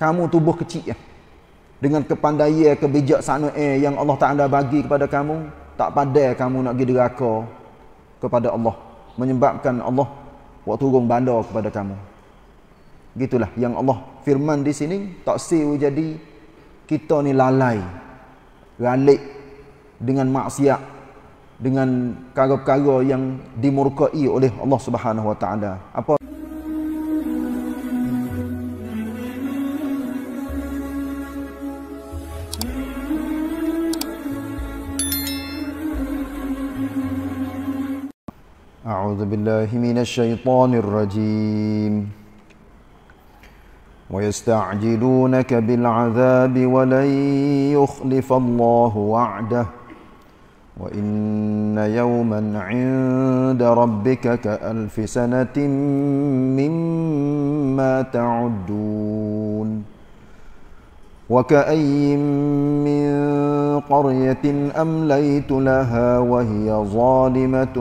kamu tubuh kecil ya. Dengan kepandaian kebijaksanaan eh, yang Allah Taala bagi kepada kamu, tak pandai kamu nak pergi deraka kepada Allah. Menyebabkan Allah waktu turun bandar kepada kamu. Gitulah yang Allah firman di sini, tak sewa jadi kita ni lalai, ralik dengan maksiat, dengan kagak-kagak yang dimurkai oleh Allah Subhanahu Wa Taala. Apa? أعوذ بالله من الشيطان الرجيم ويستعجلونك بالعذاب ولن يخلف الله وعده وإن يوما عند ربك كألف سنة مما تعدون وكاين من قريه امليت لها وهي ظالمه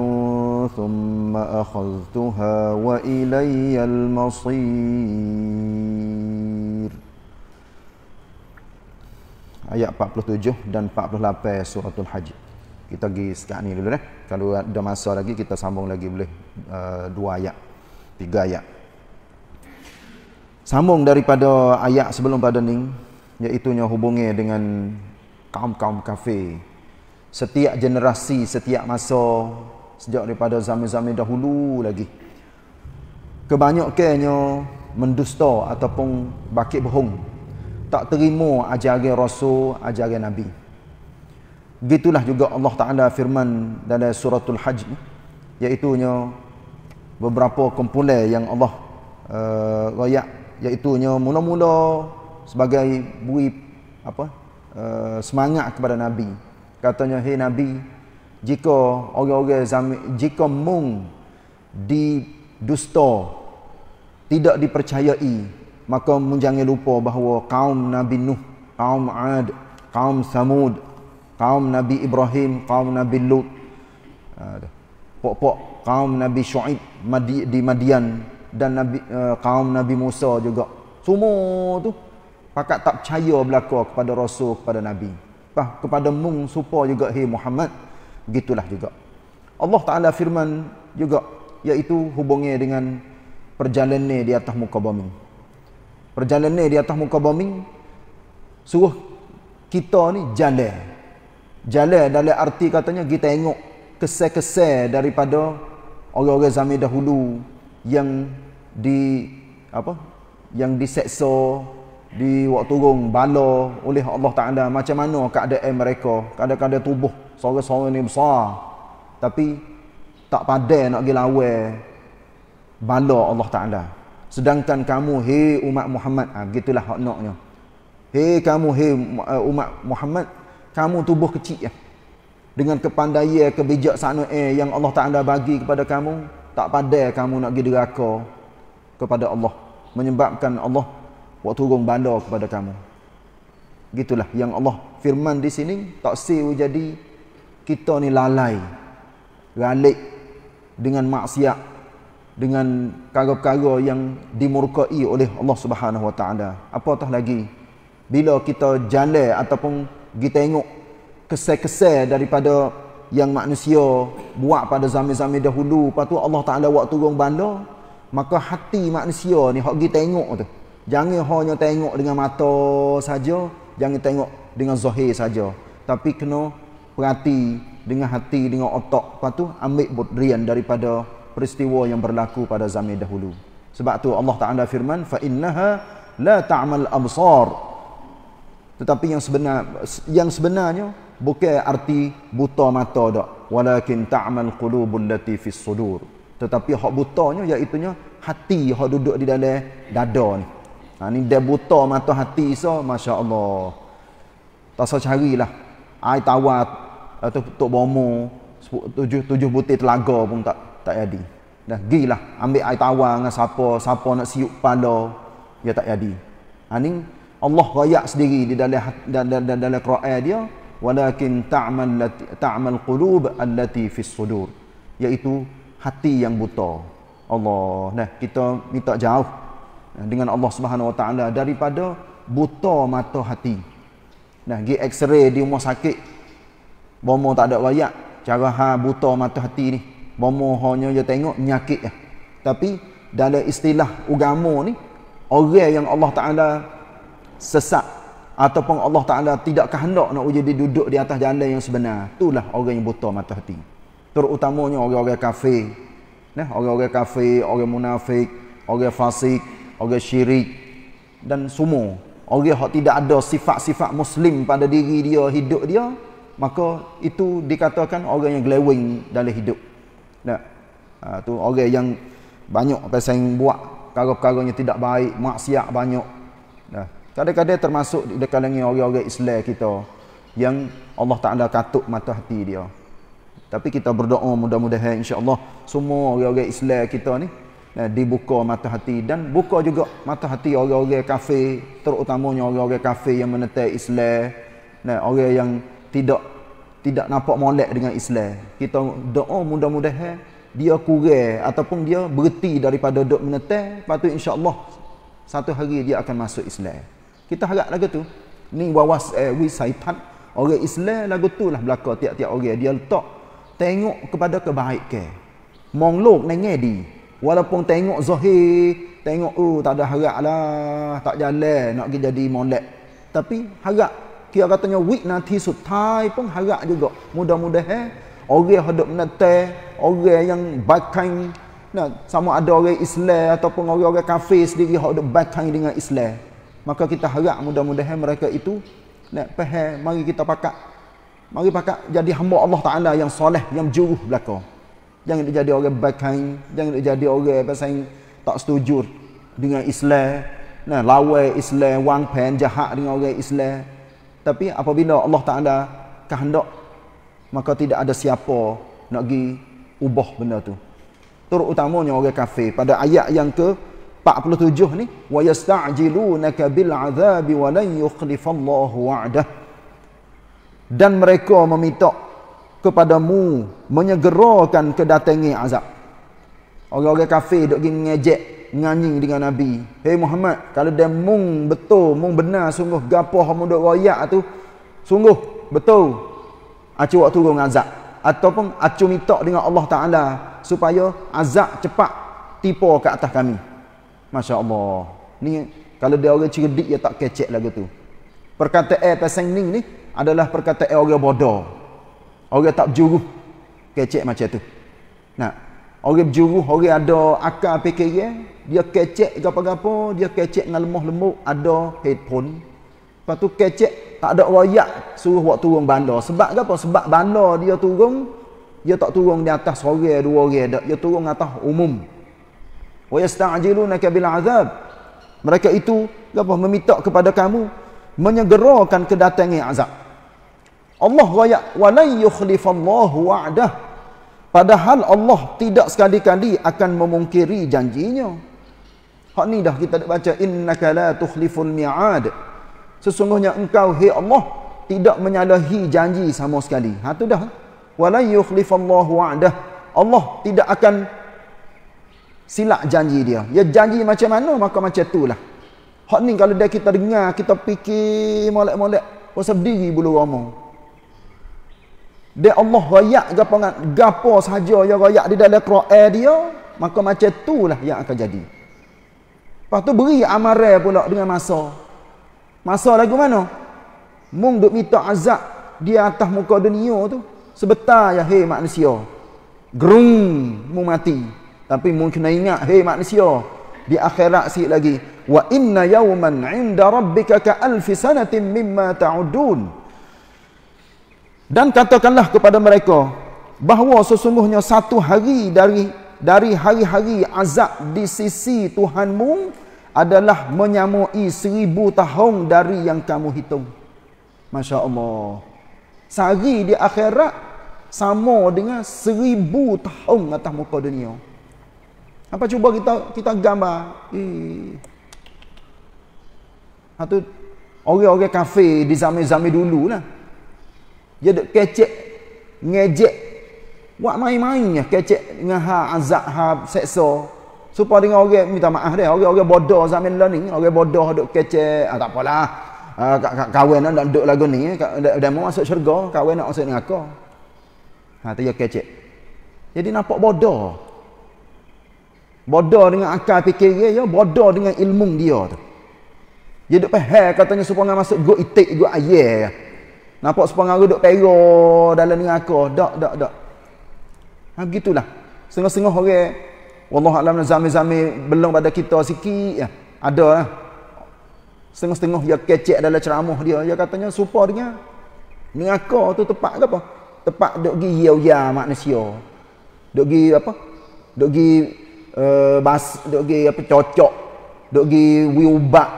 ثم اخذتها والي المصير ayat 47 dan 48 surah al-hajj kita pergi sekarang ni dulu eh kalau ada masa lagi kita sambung lagi boleh uh, dua ayat tiga ayat sambung daripada ayat sebelum pada ni iaitunya hubungi dengan kaum-kaum kafir setiap generasi setiap masa sejak daripada zaman-zaman dahulu lagi kebanyakannya mendusta ataupun bakit bohong tak terima ajaran rasul ajaran nabi gitulah juga Allah Taala firman dalam suratul hajj iaitu nya beberapa kumpulan yang Allah uh, royak iaitu nya mula-mula sebagai beri apa uh, semangat kepada nabi katanya hey nabi jika orang-orang zami jika mung di dusta tidak dipercayai maka mung jangan lupa bahawa kaum nabi nuh kaum ad kaum samud kaum nabi ibrahim kaum nabi lut uh, pok-pok kaum nabi syuaib di madian dan nabi uh, kaum nabi musa juga semua tu pakat tak percaya berlaku kepada rasul kepada nabi bah kepada mung supa juga hai hey Muhammad gitulah juga Allah taala firman juga iaitu hubungnya dengan perjalanan di atas muka bumi perjalanan di atas muka bumi suruh kita ni jalan jalan dalam arti katanya kita tengok kesek-kesek daripada orang-orang zaman dahulu yang di apa yang diseksa di waktu turun bala oleh Allah Taala macam mana keadaan mereka kadang-kadang tubuh sore-sore ni besar tapi tak pandai nak pergi lawan bala Allah Taala sedangkan kamu hei umat Muhammad ah ha, gitulah hak naknya hei kamu hei eh, umat Muhammad kamu tubuh kecil ya dengan kepandaian kebijaksanaan eh, yang Allah Taala bagi kepada kamu tak pandai kamu nak pergi deraka kepada Allah menyebabkan Allah waktu turun bandar kepada kamu. Gitulah yang Allah firman di sini tak sewu jadi kita ni lalai. Ralik dengan maksiat dengan perkara-perkara yang dimurkai oleh Allah Subhanahu Wa Taala. Apatah lagi bila kita jalan ataupun kita tengok kesek-kesek daripada yang manusia buat pada zaman-zaman dahulu, patu Allah Taala waktu turun bandar, maka hati manusia ni hok gi tengok tu. Jangan hanya tengok dengan mata saja, jangan tengok dengan zahir saja, tapi kena perhati dengan hati, dengan otak. Lepas tu ambil bodrian daripada peristiwa yang berlaku pada zaman dahulu. Sebab tu Allah Taala firman fa innaha la ta'mal absar. Tetapi yang sebenar yang sebenarnya bukan arti buta mata dak, walakin ta'mal qulubul lati fis sudur. Tetapi hak butanya iaitu hati hak duduk di dalam dada ni. Ha ni dia buta mata hati so masya-Allah. Tak usah carilah. Ai tawar atau tok bomo tujuh tujuh butir telaga pun tak tak jadi. Dah gilah ambil air tawar dengan siapa siapa nak siup pala ya tak jadi. Ha ni Allah royak sendiri di dalam dalam dalam, dalam Quran dia walakin ta'mal ta'mal qulub allati fi sudur iaitu hati yang buta. Allah nah kita minta jauh dengan Allah Subhanahu Wa Taala daripada buta mata hati. Nah, gi X-ray di rumah sakit. Bomo tak ada wayak cara ha buta mata hati ni. Bomo hanya dia tengok nyakit ya. Tapi dalam istilah agama ni, orang yang Allah Taala sesat ataupun Allah Taala tidak kehendak nak uji duduk di atas jalan yang sebenar, itulah orang yang buta mata hati. Terutamanya orang-orang kafir. Nah, orang-orang kafir, orang munafik, orang fasik, orang syirik dan semua orang yang tidak ada sifat-sifat muslim pada diri dia hidup dia maka itu dikatakan orang yang glowing dalam hidup nah ha, tu orang yang banyak pasal buat perkara-perkara yang tidak baik maksiat banyak nah kadang-kadang termasuk di kalangan orang-orang Islam kita yang Allah Taala katuk mata hati dia tapi kita berdoa mudah-mudahan insya-Allah semua orang-orang Islam kita ni Eh, dibuka mata hati dan buka juga mata hati orang-orang kafir terutamanya orang-orang kafir yang menentang Islam dan orang yang tidak tidak nampak molek dengan Islam kita doa mudah-mudahan dia kurang ataupun dia berhenti daripada dok menentang patu insyaallah satu hari dia akan masuk Islam kita harap lagu tu ni wawas eh, wi saitan orang Islam lagu tu lah belaka tiap-tiap orang dia letak tengok kepada kebaikan ke. monglok nengedi Walaupun tengok zahir, tengok oh tak ada harap lah, tak jalan nak pergi jadi molek. Tapi harap, kira katanya week nanti sutai pun harap juga. Mudah-mudahan eh? orang hendak menatai, orang yang bakang nah sama ada orang Islam ataupun orang-orang kafir sendiri hendak bakang dengan Islam. Maka kita harap mudah-mudahan mudah mereka itu nak paham mari kita pakat. Mari pakat jadi hamba Allah Taala yang soleh, yang juruh belaka. Jangan dia jadi orang bakang, jangan dia jadi orang pasal tak setuju dengan Islam. Nah, lawan Islam, wang pen jahat dengan orang Islam. Tapi apabila Allah tak ada kehendak, maka tidak ada siapa nak gi ubah benda tu. Terutamanya orang kafir pada ayat yang ke 47 ni wa yasta'jilunaka bil azabi wa lan yukhlifallahu wa'dah dan mereka meminta kepadamu menyegerakan kedatangan azab. Orang-orang kafir duk pergi mengejek, nganyi dengan Nabi. Hei Muhammad, kalau dia mung betul, mung benar sungguh gapo kamu duk royak tu, sungguh betul. Acu waktu turun azab ataupun acu minta dengan Allah Taala supaya azab cepat tipu ke atas kami. Masya-Allah. Ni kalau dia orang cerdik ya tak kecek lagu tu. Perkataan eh, pasang ning ni adalah perkataan orang bodoh. Orang tak berjuru kecek macam tu. Nah, orang berjuru, orang ada akal fikiran, dia kecek gapo-gapo, dia kecek dengan lemah lembut, ada headphone. Lepas tu kecek tak ada royak suruh buat turun bandar. Sebab apa? Sebab bandar dia turun, dia tak turun di atas seorang dua orang dak. Dia turun atas umum. Wa yasta'jilunaka bil azab. Mereka itu apa? Meminta kepada kamu menyegerakan kedatangan azab. Allah wa walan yukhlifallahu wa'dah. Padahal Allah tidak sekali-kali akan memungkiri janjinya. Hak ni dah kita nak baca innaka la tukhliful mi'ad. Sesungguhnya engkau hai Allah tidak menyalahi janji sama sekali. Ha tu dah. Walan yukhlifallahu wa'dah. Allah tidak akan silap janji dia. Ya janji macam mana maka macam itulah. Hak ni kalau dia kita dengar, kita fikir molek-molek, pasal diri bulu ramai dia Allah rayak gapo gapo saja yang rayak di dalam Quran dia maka macam itulah yang akan jadi lepas tu beri amaran pula dengan masa masa lagu mana mung duk minta azab di atas muka dunia tu sebentar ya hei manusia gerung mung mati tapi mung kena ingat hei manusia di akhirat sikit lagi wa inna yawman 'inda rabbika ka alfi sanatin mimma ta'udun dan katakanlah kepada mereka bahawa sesungguhnya satu hari dari dari hari-hari azab di sisi Tuhanmu adalah menyamai seribu tahun dari yang kamu hitung. Masya Allah. Sehari di akhirat sama dengan seribu tahun atas muka dunia. Apa cuba kita kita gambar? Eh. Satu orang-orang kafir di zaman-zaman dulu lah dia duk kecek ngejek buat main-main ya kecek dengan ha azab ha seksa supaya dengan orang minta maaf dia orang-orang bodoh zaman lah ni orang bodoh duk kecek ah, tak apalah ah, kawan nak duk lagu ni dan mau masuk syurga kawan nak masuk dengan kau ha tu dia kecek jadi nampak bodoh bodoh dengan akal fikir dia ya bodoh dengan ilmu dia tu dia duk peh katanya supaya masuk go itik go ayah Nampak sepengaruh duk pera dalam neraka. Dak, dak, dak. Ha, begitulah. Sengah-sengah orang. Okay. Eh. Wallah alam zami-zami belum pada kita sikit. Ya. Ada lah. Eh. Sengah-sengah dia kecek dalam ceramah dia. Dia katanya supa dia. Ya. Neraka tu tepat ke apa? Tepat duk pergi yau-ya manusia. Duk pergi apa? Duk pergi uh, eh, bas, duk pergi apa cocok. Duk pergi wiubak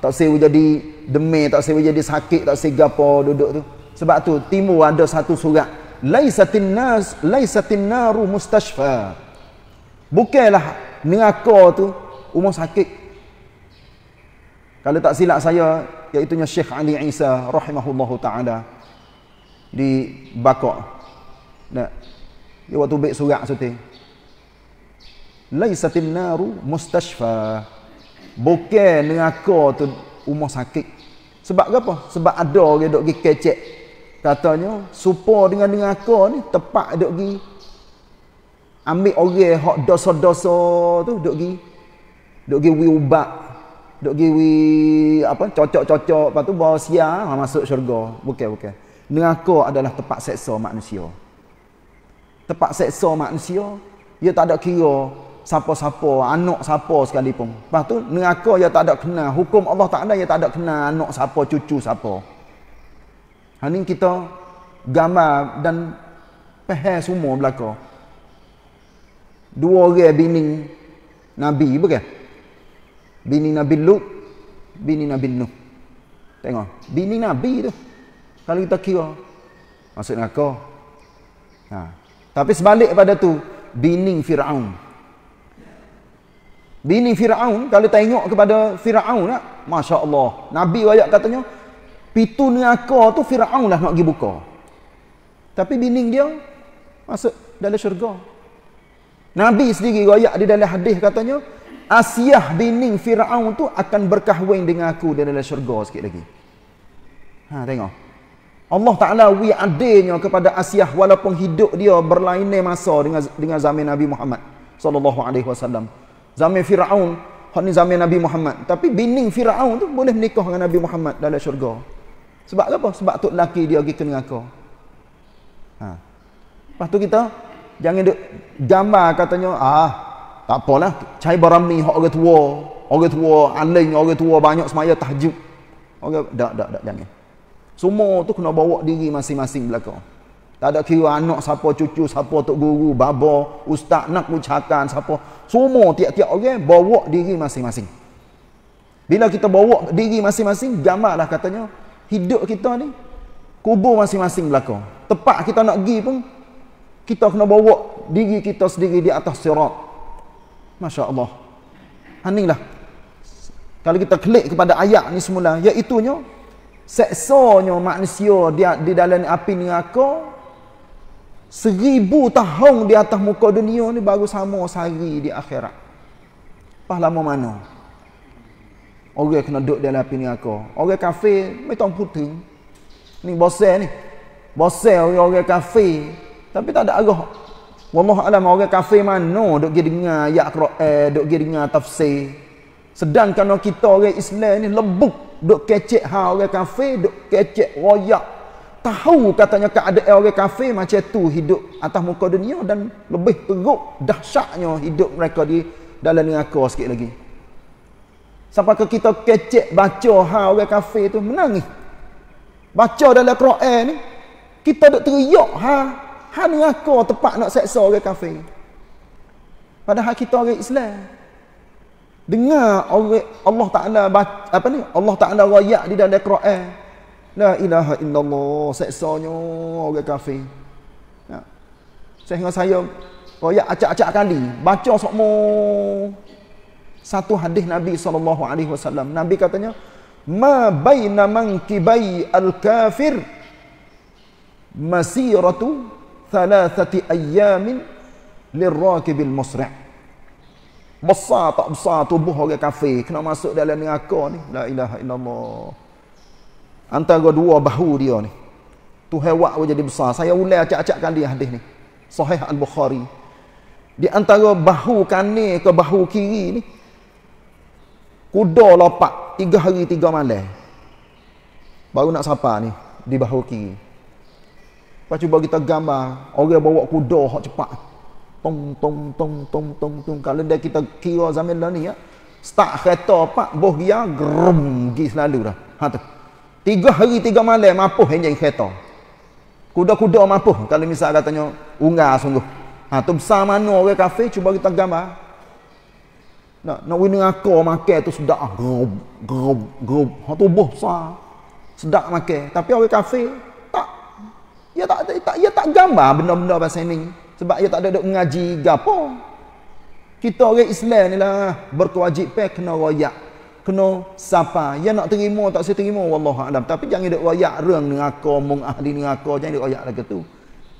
tak sewa jadi demir, tak sewa jadi sakit, tak sewa apa duduk tu. Sebab tu timu ada satu surat. Laisatin nas, laisatin naru mustashfa. Bukailah neraka tu umur sakit. Kalau tak silap saya, iaitu Syekh Ali Isa rahimahullahu taala di Bakok. Nah, dia waktu baik surat tu. Laisatin naru mustashfa bukan aku tu umur sakit sebab apa sebab ada orang dok gi kecek katanya supo dengan dengan aku ni tepat dok gi ambil orang hak dosa-dosa tu dok gi dok gi ubat dok gi apa cocok-cocok tu bawa sia ha, masuk syurga bukan bukan aku adalah tempat seksa manusia tempat seksa manusia dia tak ada kira siapa-siapa, anak siapa sekalipun. Lepas tu, neraka yang tak ada kena, hukum Allah tak ada yang tak ada kena, anak siapa, cucu siapa. Ini ha, kita gambar dan peher semua belakang. Dua orang bini Nabi bukan? Bini Nabi Lut, bini Nabi Nuh. Tengok, bini Nabi tu. Kalau kita kira, masuk neraka. Ha. Tapi sebalik pada tu, bini Fir'aun. Bini Firaun kalau tengok kepada Firaun nak, ah, masya-Allah. Nabi wayak katanya, pintu neraka tu Firaun lah nak pergi buka. Tapi bini dia masuk dalam syurga. Nabi sendiri wayak di dalam hadis katanya, Asiyah bini Firaun tu akan berkahwin dengan aku di dalam syurga sikit lagi. Ha tengok. Allah Taala wi adilnya kepada Asiyah walaupun hidup dia berlainan masa dengan dengan zaman Nabi Muhammad sallallahu alaihi wasallam zaman Firaun hak ni zaman Nabi Muhammad tapi bini Firaun tu boleh nikah dengan Nabi Muhammad dalam syurga sebab apa sebab tok laki dia pergi kena aku ha lepas tu kita jangan duk gambar katanya ah tak apalah cai barami hak orang tua orang tua alain orang tua banyak semaya tahajud orang dak dak dak jangan semua tu kena bawa diri masing-masing belakang tak ada kira anak siapa, cucu siapa, tok guru, baba, ustaz nak ucapkan siapa. Semua tiap-tiap orang bawa diri masing-masing. Bila kita bawa diri masing-masing, gambarlah katanya, hidup kita ni, kubur masing-masing belakang. Tepat kita nak pergi pun, kita kena bawa diri kita sendiri di atas sirat. Masya Allah. Aninglah. Kalau kita klik kepada ayat ni semula, iaitunya, seksonyo manusia dia di dalam api neraka, Seribu tahun di atas muka dunia ni baru sama sehari di akhirat. Pas lama mana? Orang kena duduk dalam api ni aku. Orang kafe, macam puting. Ni bosel ni. Bosel orang, orang kafe. Tapi tak ada arah. Wallah alam orang kafe mana duduk pergi dengar ayat Quran, duduk pergi dengar tafsir. Sedangkan kita orang Islam ni lembuk, duduk kecek ha orang kafe, duduk kecek royak, tahu katanya keadaan orang kafir macam tu hidup atas muka dunia dan lebih teruk dahsyatnya hidup mereka di dalam neraka sikit lagi. Sampai ke kita kecek baca ha orang kafir tu menangis. Baca dalam Quran ni kita duk teriak ha ha neraka tempat nak seksa orang kafir. Padahal kita orang Islam. Dengar orang Allah Taala apa ni? Allah Taala royak di dalam Quran. La ilaha illallah seksonyo orang kafir. Ya. Saya ingat saya royak acak-acak kali baca sokmo satu hadis Nabi sallallahu alaihi wasallam. Nabi katanya ma baina kibai al-kafir masiratu thalathati ayyamin lirakib al-musri'. Besar tak besar tubuh orang kafir kena masuk dalam neraka ni. La ilaha illallah antara dua bahu dia ni tu hewak pun jadi besar saya ulai acak-acak dia, hadis ni sahih al-bukhari di antara bahu kanan ke bahu kiri ni kuda lopak tiga hari tiga malam baru nak sapa ni di bahu kiri Lepas cuba kita gambar orang bawa kuda hok cepat tong tong tong tong tong tong kalau dia kita kira zaman dah ni ya start kereta pak boh dia gerum gi selalu dah ha tu Tiga hari, tiga malam, mampuh yang jadi kereta. Kuda-kuda mampuh. Kalau misal katanya, unggah sungguh. Ha, tu besar mana orang kafe, cuba kita gambar. Nak, nak winning aku makan tu sedap. Gerub, gerub, gerub. Ha, tu buh besar. Sedap makan. Tapi orang kafe, tak. Ia tak, tak, tak, ia tak gambar benda-benda pasal ni. Sebab ia tak ada duk mengaji gapo. Kita orang Islam ni lah berkewajipan pek kena royak kena sapa yang nak terima tak saya terima wallahu alam tapi jangan dak wayak reng dengan aku mung ahli dengan aku jangan dak wayak lagu tu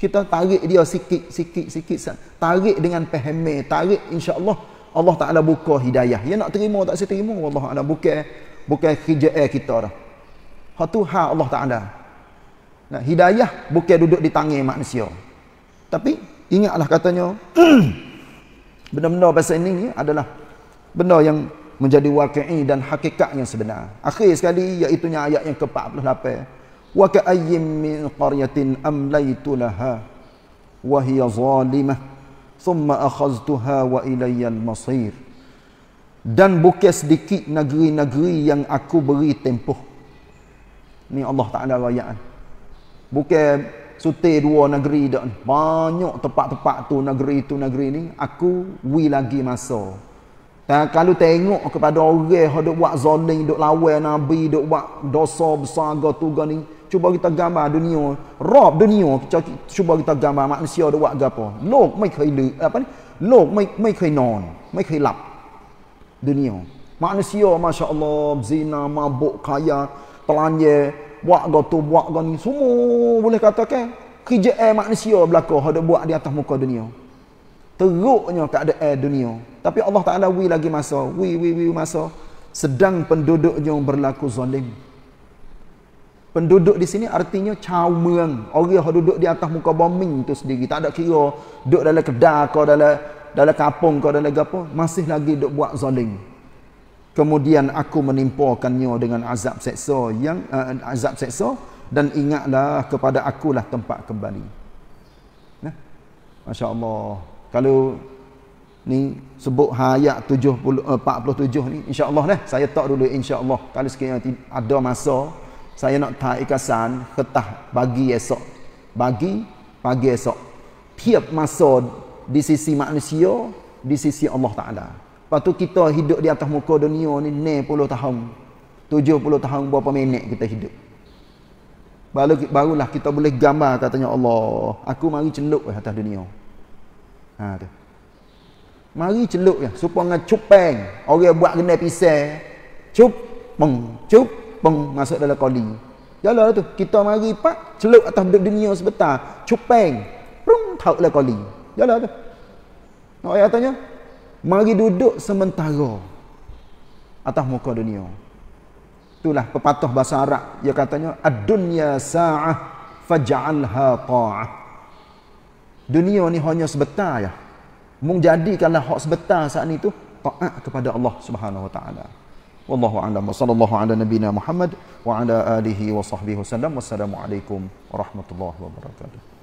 kita tarik dia sikit sikit sikit tarik dengan pemahaman tarik insyaallah Allah taala buka hidayah yang nak terima tak saya terima wallahu alam bukan bukan kerja kita dah ha tu ha Allah taala nah hidayah bukan duduk di tangan manusia tapi ingatlah katanya benda-benda bahasa ini adalah benda yang menjadi waqi'i dan hakikat yang sebenar. Akhir sekali iaitunya ayat yang ke-48. Wa ka'ayyin min qaryatin amlaytu laha wa hiya zalimah thumma akhadhtuha wa ilayya al-masir. Dan bukan sedikit negeri-negeri yang aku beri tempoh. Ni Allah Taala rayaan. Bukan sute dua negeri dan banyak tempat-tempat tu negeri tu negeri ni aku wi lagi masa dan kalau tengok kepada orang yang duk buat zoning, duk lawan Nabi, duk buat dosa besar ke tu ni, cuba kita gambar dunia, rob dunia, cuba kita gambar manusia duk buat apa. Lok mai kai lu, apa ni? Lok mai mai kai non, mai kai lap. Dunia. Manusia masya-Allah zina, mabuk, kaya, telanje, buat ke tu, buat ke ni, semua boleh katakan kerjaan eh, manusia berlaku, duk buat di atas muka dunia teruknya air dunia tapi Allah Taala wi lagi masa wi wi wi masa sedang penduduknya berlaku zalim penduduk di sini artinya caumeng orang yang duduk di atas muka bumi itu sendiri tak ada kira duduk dalam kedai kau dalam dalam kampung kau dalam apa masih lagi duduk buat zalim kemudian aku menimpakannya dengan azab seksa yang uh, azab seksa dan ingatlah kepada akulah tempat kembali nah masya kalau ni sebut ha, ayat 70 47 eh, ni insyaallah lah saya tak dulu insyaallah kalau sekiranya ada masa saya nak ikasan ketah bagi esok bagi pagi esok tiap masa di sisi manusia di sisi Allah taala lepas tu kita hidup di atas muka dunia ni 90 tahun 70 tahun berapa minit kita hidup baru barulah kita boleh gambar katanya Allah aku mari celuk atas dunia Ha tu. Mari celup ya Supaya dengan cupeng. Orang buat kena pisang. Cup. Peng. Cup. Peng. Masuk dalam koli. Yalah tu. Kita mari pak. Celup atas hidup dunia sebentar. Cupeng. Prung. Tak dalam koli. Yalah tu. Nak ayat tanya? Mari duduk sementara. Atas muka dunia. Itulah pepatah bahasa Arab. Ia katanya. Ad-dunya sa'ah. Faja'alha ta'ah dunia ni hanya sebentar ya. Mung jadikanlah hak sebentar saat ni tu taat kepada Allah Subhanahu wa taala. Wallahu a'lam wa sallallahu ala nabiyyina Muhammad wa ala alihi wa sahbihi wasallam. Wassalamualaikum warahmatullahi wabarakatuh.